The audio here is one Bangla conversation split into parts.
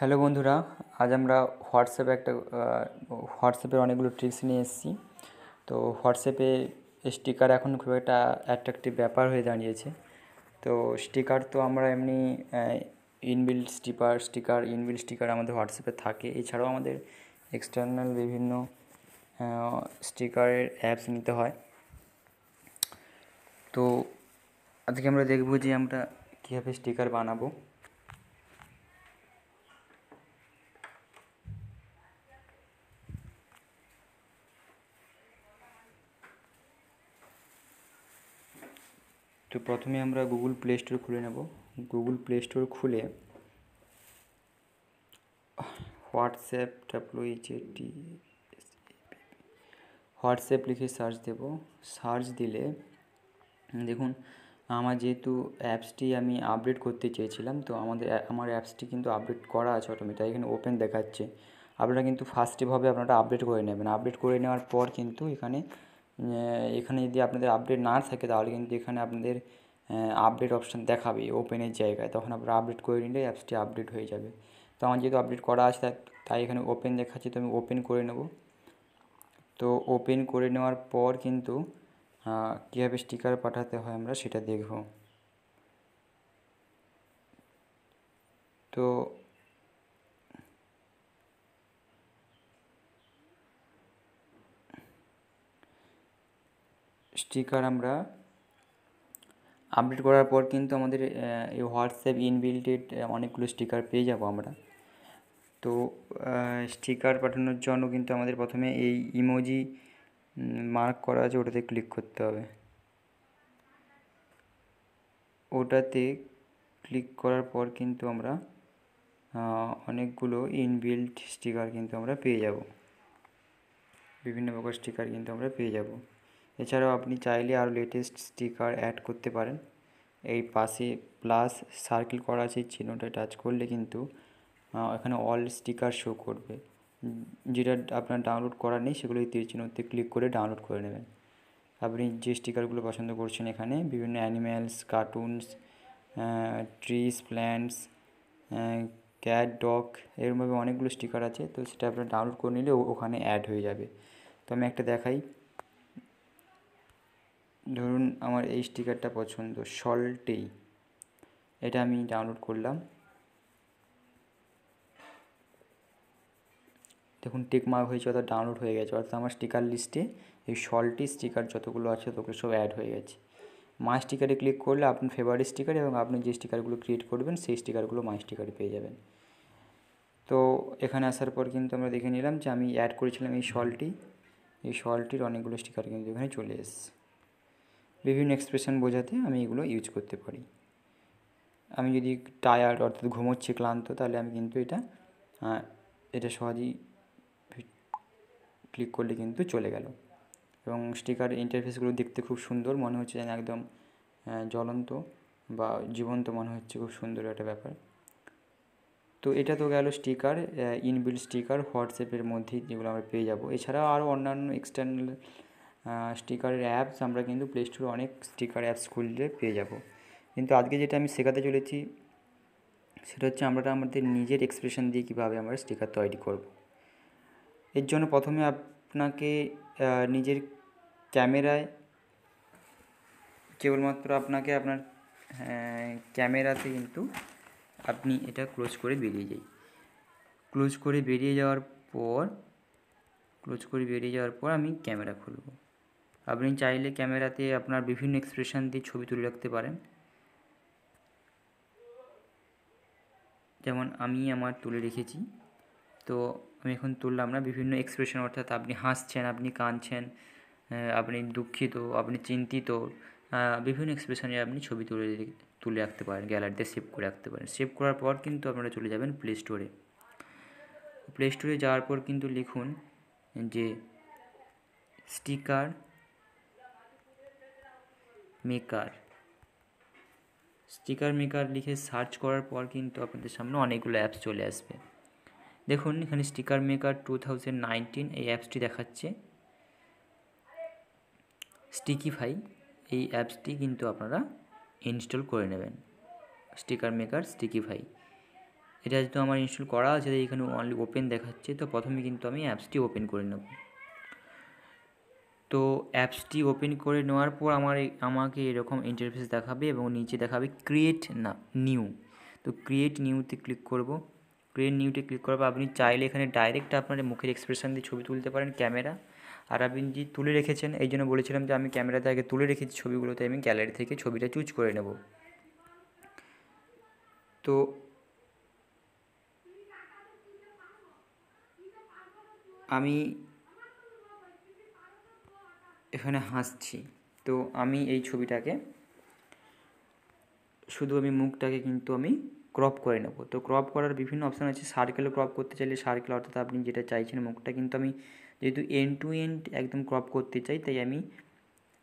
হ্যালো বন্ধুরা আজ আমরা হোয়াটসঅ্যাপে একটা হোয়াটসঅ্যাপের অনেকগুলো ট্রিক্স নিয়ে এসেছি তো হোয়াটসঅ্যাপে স্টিকার এখন খুব একটা অ্যাট্রাকটিভ ব্যাপার হয়ে দাঁড়িয়েছে তো স্টিকার তো আমরা এমনি ইনবিল স্টিপার স্টিকার ইনবিল স্টিকার আমাদের হোয়াটসঅ্যাপে থাকে এছাড়াও আমাদের এক্সটার্নাল বিভিন্ন স্টিকারের অ্যাপস নিতে হয় তো আজকে আমরা দেখব যে আমরা কীভাবে স্টিকার বানাবো তো প্রথমে আমরা গুগল প্লে স্টোর খুলে নেব গুগল প্লে স্টোর খুলে হোয়াটসঅ্যাপ ডাব্লু এইচএটি হোয়াটসঅ্যাপ লিখে সার্চ দেব সার্চ দিলে দেখুন আমার যেহেতু অ্যাপসটি আমি আপডেট করতে চেয়েছিলাম তো আমাদের আমার অ্যাপসটি কিন্তু আপডেট করা আছে অটোমেটিক এখানে ওপেন দেখাচ্ছে আপনারা কিন্তু ফার্স্টেভাবে আপনারা আপডেট করে নেবেন আপডেট করে নেওয়ার পর কিন্তু এখানে এখানে যদি আপনাদের আপডেট না থাকে তাহলে কিন্তু এখানে আপনাদের আপডেট অপশান দেখাবে ওপেনের জায়গায় তখন আপনারা আপডেট করে নিলে অ্যাপসটি আপডেট হয়ে যাবে তো আমার যেহেতু আপডেট করা আছে তাই এখানে ওপেন দেখাচ্ছে তো আমি ওপেন করে নেব তো ওপেন করে নেওয়ার পর কিন্তু কীভাবে স্টিকার পাঠাতে হয় আমরা সেটা দেখব তো স্টিকার আমরা আপডেট করার পর কিন্তু আমাদের এই হোয়াটসঅ্যাপ ইনবিল্টেড অনেকগুলো স্টিকার পেয়ে যাব আমরা তো স্টিকার পাঠানোর জন্য কিন্তু আমাদের প্রথমে এই ইমোজি মার্ক করা আছে ওটাতে ক্লিক করতে হবে ওটাতে ক্লিক করার পর কিন্তু আমরা অনেকগুলো ইনবিল্ট স্টিকার কিন্তু আমরা পেয়ে যাব বিভিন্ন প্রকার স্টিকার কিন্তু আমরা পেয়ে যাব এছাড়াও আপনি চাইলে আরও লেটেস্ট স্টিকার অ্যাড করতে পারেন এই পাশে প্লাস সার্কেল করা আছে চিহ্নটা টাচ করলে কিন্তু এখানে অল স্টিকার শো করবে যেটা আপনার ডাউনলোড করা নেই সেগুলো এই চিহ্নতে ক্লিক করে ডাউনলোড করে নেবেন আপনি যে স্টিকারগুলো পছন্দ করছেন এখানে বিভিন্ন animals cartoons trees plants cat dog এরমভাবে অনেকগুলো স্টিকার আছে তো সেটা আপনার ডাউনলোড করে নিলে ওখানে অ্যাড হয়ে যাবে তো আমি একটা দেখাই ধরুন আমার এই স্টিকারটা পছন্দ সল্টেই এটা আমি ডাউনলোড করলাম দেখুন টেকমার্ক হয়েছে অর্থাৎ ডাউনলোড হয়ে গেছে অর্থাৎ আমার স্টিকার লিস্টে এই সল্টি স্টিকার যতগুলো আছে ততগুলো সব অ্যাড হয়ে গেছে মাই স্টিকারে ক্লিক করলে আপনার ফেভারিট স্টিকার এবং আপনি যে স্টিকারগুলো ক্রিয়েট করবেন সেই স্টিকারগুলো মাই স্টিকারে পেয়ে যাবেন তো এখানে আসার পর কিন্তু আমরা দেখে নিলাম যে আমি অ্যাড করেছিলাম এই শলটি এই শলটির অনেকগুলো স্টিকার কিন্তু এখানে চলে এসেছে বিভিন্ন এক্সপ্রেশন বোঝাতে আমি এগুলো ইউজ করতে পারি আমি যদি টায়ার্ড অর্থাৎ ঘুমোচ্ছি ক্লান্ত তাহলে আমি কিন্তু এটা এটা সহজেই ক্লিক করলে কিন্তু চলে গেল এবং স্টিকার ইন্টারফেসগুলো দেখতে খুব সুন্দর মনে হচ্ছে যেন একদম জ্বলন্ত বা জীবন্ত মনে হচ্ছে খুব সুন্দর একটা ব্যাপার তো এটা তো গেল স্টিকার ইনবিল্ড স্টিকার হোয়াটসঅ্যাপের মধ্যেই যেগুলো আমরা পেয়ে যাব এছাড়া আরও অন্যান্য এক্সটার্নাল স্টিকারের অ্যাপস আমরা কিন্তু প্লে স্টোরে অনেক স্টিকার অ্যাপস খুললে পেয়ে যাব কিন্তু আজকে যেটা আমি শেখাতে চলেছি সেটা হচ্ছে আমরা আমাদের নিজের এক্সপ্রেশন দিয়ে কীভাবে আমরা স্টিকার তৈরি করব। এর জন্য প্রথমে আপনাকে নিজের ক্যামেরায় কেবলমাত্র আপনাকে আপনার হ্যাঁ, ক্যামেরাতে কিন্তু আপনি এটা ক্লোজ করে বেরিয়ে যাই ক্লোজ করে বেরিয়ে যাওয়ার পর ক্লোজ করে বেরিয়ে যাওয়ার পর আমি ক্যামেরা খুলব আপনি চাইলে ক্যামেরাতে আপনার বিভিন্ন এক্সপ্রেশন দিয়ে ছবি তুলে রাখতে পারেন যেমন আমি আমার তুলে রেখেছি তো আমি এখন তুললাম না বিভিন্ন এক্সপ্রেশন অর্থাৎ আপনি হাসছেন আপনি কাঁদছেন আপনি দুঃখিত আপনি চিন্তিত বিভিন্ন এক্সপ্রেশনে আপনি ছবি তুলে তুলে রাখতে পারেন গ্যালারিতে সেভ করে রাখতে পারেন সেভ করার পর কিন্তু আপনারা চলে যাবেন প্লে স্টোরে প্লে স্টোরে যাওয়ার পর কিন্তু লিখুন যে স্টিকার মেকার স্টিকার মেকার লিখে সার্চ করার পর কিন্তু আপনাদের সামনে অনেকগুলো অ্যাপস চলে আসবে দেখুন এখানে স্টিকার মেকার টু এই অ্যাপসটি দেখাচ্ছে স্টিকিফাই এই অ্যাপসটি কিন্তু আপনারা ইনস্টল করে নেবেন স্টিকার মেকার স্টিকিফাই এটা যেহেতু আমার ইনস্টল করা আছে এখানে অনলি ওপেন দেখাচ্ছে তো প্রথমে কিন্তু আমি অ্যাপসটি ওপেন করে নেব তো অ্যাপসটি ওপেন করে নেওয়ার পর আমার আমাকে এরকম ইন্টারফেস দেখাবে এবং নিচে দেখাবে ক্রিয়েট না নিউ তো ক্রিয়েট নিউতে ক্লিক করব ক্রিয়েট নিউতে ক্লিক করার পর আপনি চাইলে এখানে ডাইরেক্ট আপনার মুখের এক্সপ্রেশন দিয়ে ছবি তুলতে পারেন ক্যামেরা আর আপনি যে তুলে রেখেছেন এই জন্য বলেছিলাম যে আমি ক্যামেরাতে আগে তুলে রেখেছি ছবিগুলোতে আমি গ্যালারি থেকে ছবিটা চুজ করে নেব তো আমি এখানে হাসছি তো আমি এই ছবিটাকে শুধু আমি মুখটাকে কিন্তু আমি ক্রপ করে নেব তো ক্রপ করার বিভিন্ন অপশান আছে সার্কেলে ক্রপ করতে চাইলে সার্কেল অর্থাৎ আপনি যেটা চাইছেন মুখটা কিন্তু আমি যেহেতু এন্ড টু এন্ড একদম ক্রপ করতে চাই তাই আমি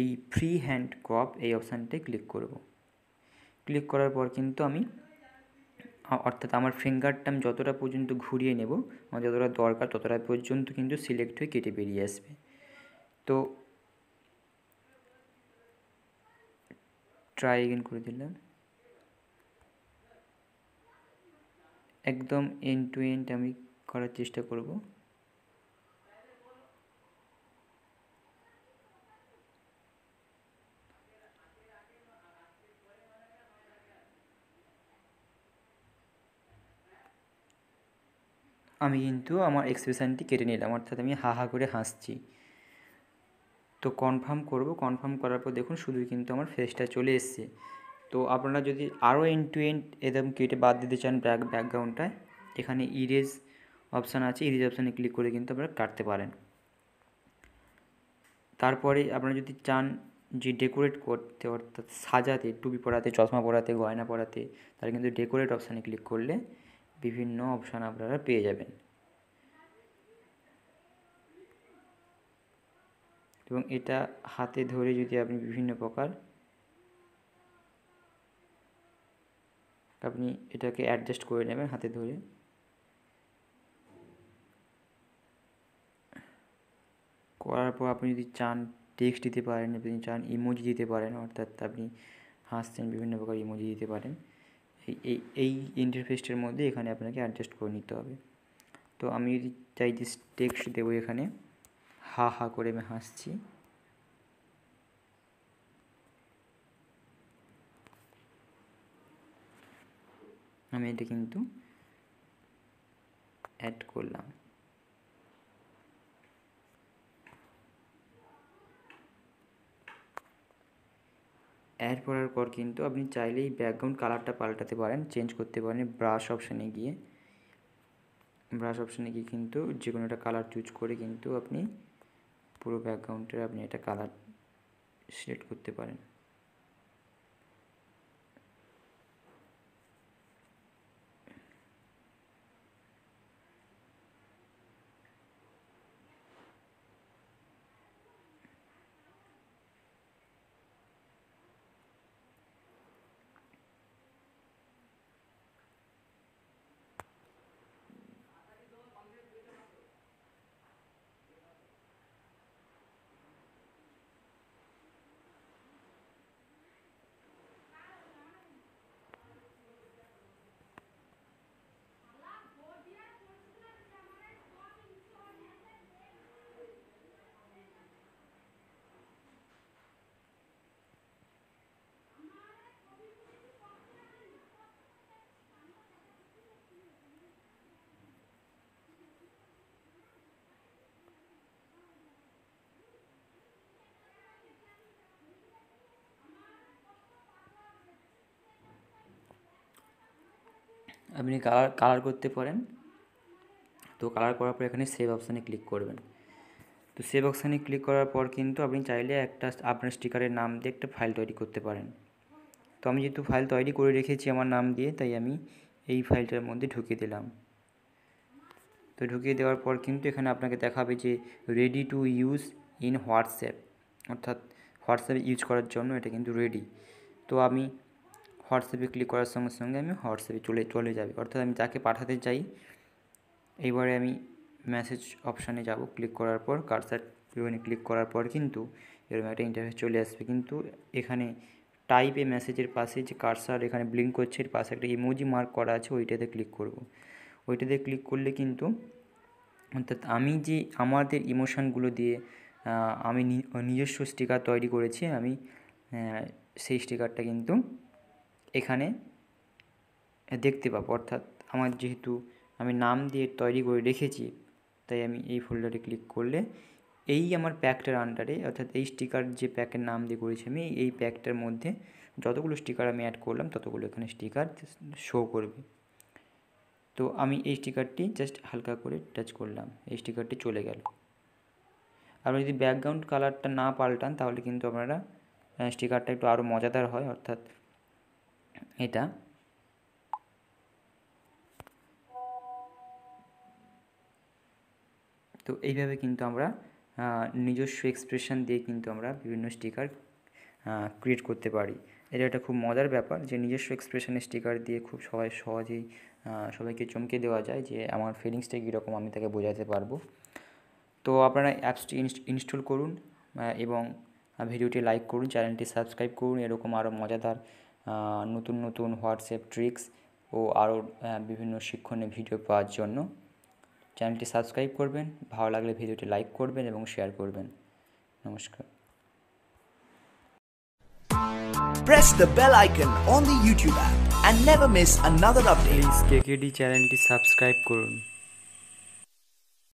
এই ফ্রি হ্যান্ড ক্রপ এই অপশানটায় ক্লিক করব ক্লিক করার পর কিন্তু আমি অর্থাৎ আমার ফিঙ্গারটা আমি যতটা পর্যন্ত ঘুরিয়ে নেব আমার যতটা দরকার ততটা পর্যন্ত কিন্তু সিলেক্ট হয়ে কেটে বেরিয়ে আসবে তো ট্রাই এগেন করে দিলাম একদম এন্ড টু এন্ড আমি করার চেষ্টা করব আমি কিন্তু আমার এক্সপ্রেশনটি কেটে নিলাম অর্থাৎ আমি হা হা করে হাসছি তো কনফার্ম করব কনফার্ম করার পর দেখুন শুধুই কিন্তু আমার ফেসটা চলে এসছে তো আপনারা যদি আরও এন টু এন্ড এরকম কেটে বাদ দিতে চান ব্যাক ব্যাকগ্রাউন্ডটায় এখানে ইরেজ অপশান আছে ইরেজ অপশানে ক্লিক করে কিন্তু আপনারা কাটতে পারেন তারপরে আপনারা যদি চান যে ডেকোরেট করতে অর্থাৎ সাজাতে টুপি পরাতে চশমা পরাতে গয়না পরাতে তাহলে কিন্তু ডেকোরেট অপশানে ক্লিক করলে বিভিন্ন অপশান আপনারা পেয়ে যাবেন এবং এটা হাতে ধরে যদি আপনি বিভিন্ন প্রকার আপনি এটাকে অ্যাডজাস্ট করে নেবেন হাতে ধরে করার পর আপনি যদি চান টেক্সট দিতে পারেন আপনি চান ইমোজি দিতে পারেন অর্থাৎ আপনি হাসছেন বিভিন্ন প্রকার ইমোজি দিতে পারেন এই এই ইন্টারফেসটার মধ্যে এখানে আপনাকে অ্যাডজাস্ট করে নিতে হবে তো আমি যদি চাই যে টেক্সট দেবো এখানে হা হা করে আমি হাসছি আমি এটা কিন্তু অ্যাড করলাম অ্যাড করার পর কিন্তু আপনি চাইলেই ব্যাকগ্রাউন্ড কালারটা পাল্টাতে পারেন চেঞ্জ করতে পারেন ব্রাশ অপশানে গিয়ে ব্রাশ অপশানে গিয়ে কিন্তু যে কোনো একটা কালার চুজ করে কিন্তু আপনি পুরো ব্যাকগ্রাউন্ডে আপনি এটা কালার সিলেক্ট করতে পারেন আপনি কালার কালার করতে পারেন তো কালার করার পর এখানে সেভ অপশানে ক্লিক করবেন তো সেভ অপশানে ক্লিক করার পর কিন্তু আপনি চাইলে একটা আপনার স্টিকারের নাম দিয়ে একটা ফাইল তৈরি করতে পারেন তো আমি যেহেতু ফাইল তৈরি করে রেখেছি আমার নাম দিয়ে তাই আমি এই ফাইলটার মধ্যে ঢুকিয়ে দিলাম তো ঢুকিয়ে দেওয়ার পর কিন্তু এখানে আপনাকে দেখাবে যে ready to use in WhatsApp অর্থাৎ হোয়াটসঅ্যাপ ইউজ করার জন্য এটা কিন্তু রেডি তো আমি হোয়াটসঅ্যাপে ক্লিক করার সঙ্গে সঙ্গে আমি হোয়াটসঅ্যাপে চলে চলে যাবে অর্থাৎ আমি যাকে পাঠাতে চাই এইবারে আমি মেসেজ অপশানে যাব ক্লিক করার পর কার্সার ওখানে ক্লিক করার পর কিন্তু এরকম একটা ইন্টারফেস চলে আসবে কিন্তু এখানে টাইপ এ মেসেজের পাশে যে কার্সার এখানে ব্লিঙ্ক করছে এর পাশে একটা ইমোজি মার্ক করা আছে ওইটাতে ক্লিক করব ওইটাতে ক্লিক করলে কিন্তু অর্থাৎ আমি যে আমাদের ইমোশানগুলো দিয়ে আমি নিজস্ব স্টিকার তৈরি করেছি আমি সেই স্টিকারটা কিন্তু এখানে দেখতে পাবো অর্থাৎ আমার যেহেতু আমি নাম দিয়ে তৈরি করে রেখেছি তাই আমি এই ফোল্ডারে ক্লিক করলে এই আমার প্যাকটার আন্ডারে অর্থাৎ এই স্টিকার যে প্যাকের নাম দিয়ে করেছি আমি এই প্যাকটার মধ্যে যতগুলো স্টিকার আমি অ্যাড করলাম ততগুলো এখানে স্টিকার শো করবে তো আমি এই স্টিকারটি জাস্ট হালকা করে টাচ করলাম এই স্টিকারটি চলে গেল আপনি যদি ব্যাকগ্রাউন্ড কালারটা না পাল্টান তাহলে কিন্তু আপনারা স্টিকারটা একটু আরও মজাদার হয় অর্থাৎ এটা তো এইভাবে কিন্তু আমরা নিজস্ব এক্সপ্রেশন দিয়ে কিন্তু আমরা বিভিন্ন স্টিকার ক্রিয়েট করতে পারি এটা একটা খুব মজার ব্যাপার যে নিজস্ব এক্সপ্রেশনের স্টিকার দিয়ে খুব সবাই সহজেই সবাইকে চমকে দেওয়া যায় যে আমার ফিলিংসটা কীরকম আমি তাকে বোঝাতে পারবো তো আপনারা অ্যাপসটি ইনস্টল করুন এবং ভিডিওটি লাইক করুন চ্যানেলটি সাবস্ক্রাইব করুন এরকম আরও মজাদার নতুন নতুন হোয়াটসঅ্যাপ ট্রিক্স ও আরও বিভিন্ন শিক্ষণীয় ভিডিও পাওয়ার জন্য চ্যানেলটি সাবস্ক্রাইব করবেন ভালো লাগলে ভিডিওটি লাইক করবেন এবং শেয়ার করবেন নমস্কার Press the bell icon on the YouTube app and never miss another update. Please KKD চ্যানেলটি সাবস্ক্রাইব করুন